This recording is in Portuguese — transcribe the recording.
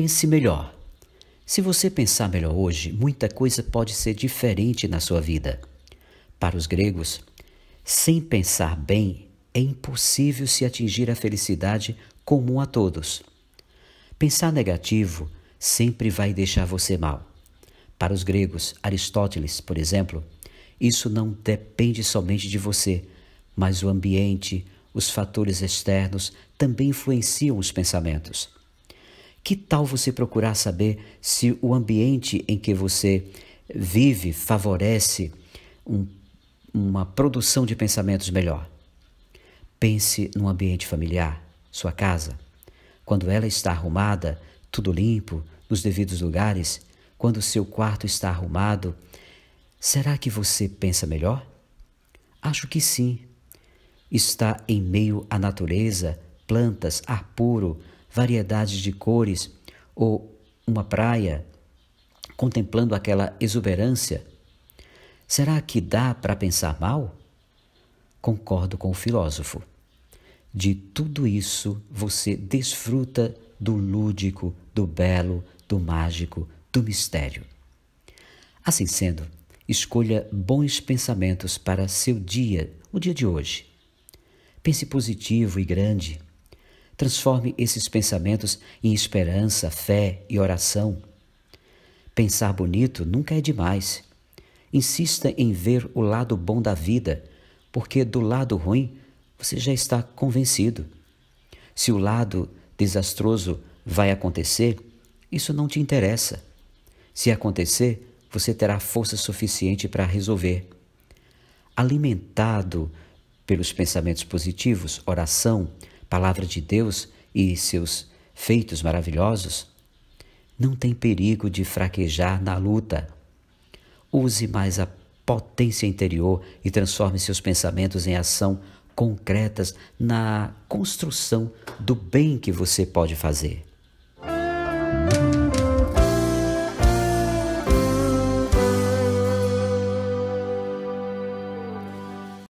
Pense melhor. Se você pensar melhor hoje, muita coisa pode ser diferente na sua vida. Para os gregos, sem pensar bem, é impossível se atingir a felicidade comum a todos. Pensar negativo sempre vai deixar você mal. Para os gregos, Aristóteles, por exemplo, isso não depende somente de você, mas o ambiente, os fatores externos também influenciam os pensamentos. Que tal você procurar saber se o ambiente em que você vive favorece um, uma produção de pensamentos melhor? Pense no ambiente familiar, sua casa. Quando ela está arrumada, tudo limpo, nos devidos lugares, quando seu quarto está arrumado, será que você pensa melhor? Acho que sim. Está em meio à natureza, plantas, ar puro, variedades de cores ou uma praia, contemplando aquela exuberância, será que dá para pensar mal? Concordo com o filósofo. De tudo isso você desfruta do lúdico, do belo, do mágico, do mistério. Assim sendo, escolha bons pensamentos para seu dia, o dia de hoje. Pense positivo e grande. Transforme esses pensamentos em esperança, fé e oração. Pensar bonito nunca é demais. Insista em ver o lado bom da vida, porque do lado ruim você já está convencido. Se o lado desastroso vai acontecer, isso não te interessa. Se acontecer, você terá força suficiente para resolver. Alimentado pelos pensamentos positivos, oração, palavra de Deus e seus feitos maravilhosos, não tem perigo de fraquejar na luta. Use mais a potência interior e transforme seus pensamentos em ação concretas na construção do bem que você pode fazer.